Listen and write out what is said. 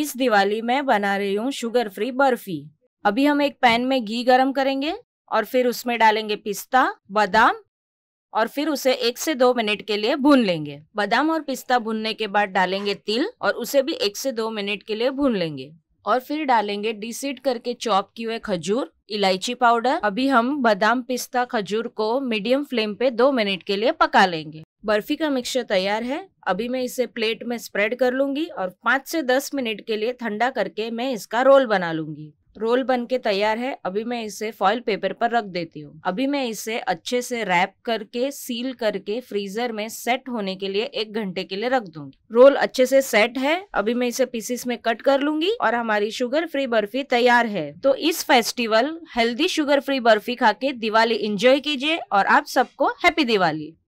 इस दिवाली में बना रही हूँ शुगर फ्री बर्फी अभी हम एक पैन में घी गरम करेंगे और फिर उसमें डालेंगे पिस्ता बादाम और फिर उसे एक से दो मिनट के लिए भून लेंगे बादाम और पिस्ता भूनने के बाद डालेंगे तिल और उसे भी एक से दो मिनट के लिए भून लेंगे और फिर डालेंगे डिसीड करके चॉप किए हुए खजूर इलायची पाउडर अभी हम बादाम पिस्ता खजूर को मीडियम फ्लेम पे दो मिनट के लिए पका लेंगे बर्फी का मिक्सचर तैयार है अभी मैं इसे प्लेट में स्प्रेड कर लूंगी और पाँच से दस मिनट के लिए ठंडा करके मैं इसका रोल बना लूंगी रोल बन के तैयार है अभी मैं इसे फॉइल पेपर पर रख देती हूँ अभी मैं इसे अच्छे से रैप करके सील करके फ्रीजर में सेट होने के लिए एक घंटे के लिए रख दूंगी रोल अच्छे से सेट है अभी मैं इसे पीसेस में कट कर लूंगी और हमारी शुगर फ्री बर्फी तैयार है तो इस festival healthy sugar free barfi खा के दिवाली इंजॉय कीजिए और आप सबको हैप्पी दिवाली